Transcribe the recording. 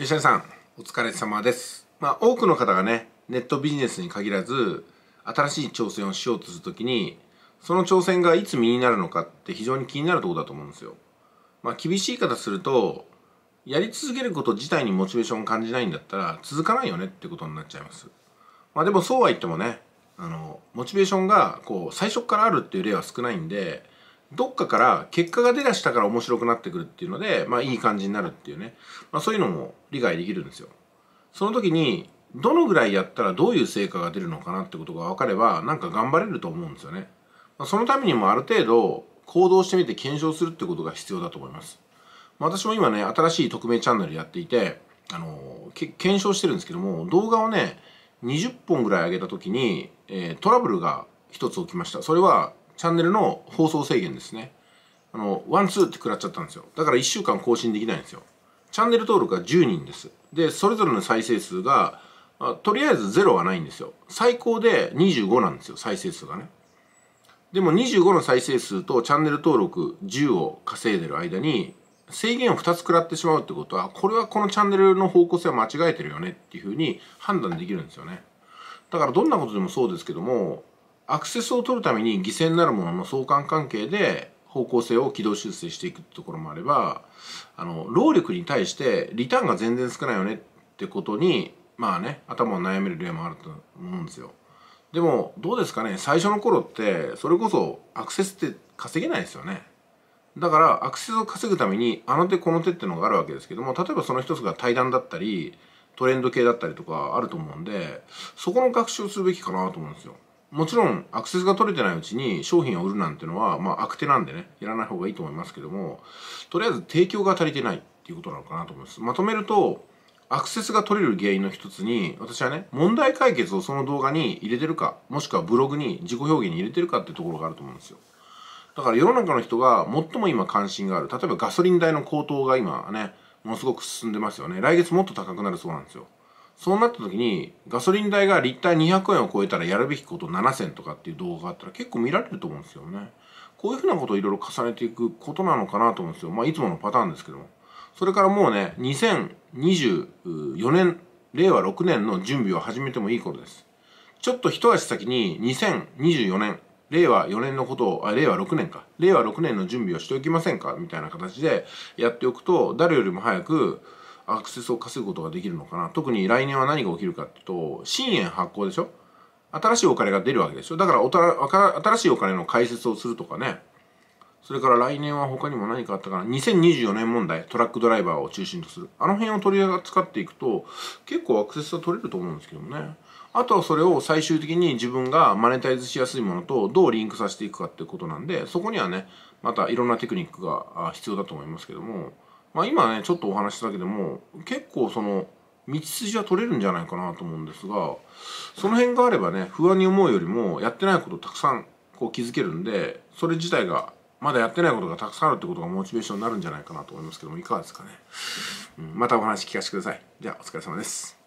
吉田さんお疲れ様です、まあ、多くの方がねネットビジネスに限らず新しい挑戦をしようとするときにその挑戦がいつ身になるのかって非常に気になるところだと思うんですよ。まあ、厳しい方するとやり続けること自体にモチベーションを感じないんだったら続かないよねってことになっちゃいます。まあ、でもそうは言ってもねあのモチベーションがこう最初からあるっていう例は少ないんでどっかから結果が出だしたから面白くなってくるっていうので、まあいい感じになるっていうね。まあそういうのも理解できるんですよ。その時に、どのぐらいやったらどういう成果が出るのかなってことが分かれば、なんか頑張れると思うんですよね。まあ、そのためにもある程度行動してみて検証するってことが必要だと思います。まあ、私も今ね、新しい匿名チャンネルやっていて、あのー、検証してるんですけども、動画をね、20本ぐらい上げた時に、えー、トラブルが一つ起きました。それはチャンネルの放送制限ですね。あの、ワンツーって食らっちゃったんですよ。だから1週間更新できないんですよ。チャンネル登録が10人です。で、それぞれの再生数が、あとりあえず0はないんですよ。最高で25なんですよ、再生数がね。でも25の再生数とチャンネル登録10を稼いでる間に制限を2つ食らってしまうってことはこれはこのチャンネルの方向性は間違えてるよねっていうふうに判断できるんですよねだからどんなことでもそうですけどもアクセスを取るために犠牲になるものの相関関係で方向性を軌道修正していくところもあればあの労力に対してリターンが全然少ないよねってことにまあね頭を悩める例もあると思うんですよでもどうですかね最初の頃ってそれこそアクセスって稼げないですよねだからアクセスを稼ぐためにあの手この手ってのがあるわけですけども例えばその一つが対談だったりトレンド系だったりとかあると思うんでそこの学習をするべきかなと思うんですよもちろんアクセスが取れてないうちに商品を売るなんてのは、まあ、悪手なんでね、やらない方がいいと思いますけども、とりあえず提供が足りてないっていうことなのかなと思います。まとめると、アクセスが取れる原因の一つに、私はね、問題解決をその動画に入れてるか、もしくはブログに自己表現に入れてるかっていうところがあると思うんですよ。だから世の中の人が最も今関心がある、例えばガソリン代の高騰が今ね、ものすごく進んでますよね。来月もっと高くなるそうなんですよ。そうなった時にガソリン代がリッター200円を超えたらやるべきこと7選とかっていう動画があったら結構見られると思うんですよね。こういうふうなことをいろいろ重ねていくことなのかなと思うんですよ。まあいつものパターンですけども。それからもうね、2024年、令和6年の準備を始めてもいいことです。ちょっと一足先に2024年、令和4年のことを、あ、令和6年か。令和6年の準備をしておきませんかみたいな形でやっておくと、誰よりも早く、アクセスを稼ぐことができるのかな特に来年は何が起きるかっていうと新円発行でしょ新しいお金が出るわけでしょだからおた新しいお金の解説をするとかねそれから来年は他にも何かあったかな2024年問題トラックドライバーを中心とするあの辺を取り扱っていくと結構アクセスは取れると思うんですけどもねあとはそれを最終的に自分がマネタイズしやすいものとどうリンクさせていくかっていうことなんでそこにはねまたいろんなテクニックが必要だと思いますけどもまあ、今ねちょっとお話しただけでも結構その道筋は取れるんじゃないかなと思うんですがその辺があればね不安に思うよりもやってないことをたくさんこう気づけるんでそれ自体がまだやってないことがたくさんあるってことがモチベーションになるんじゃないかなと思いますけどもいかがですかね、うん、またお話聞かせてくださいじゃあお疲れ様です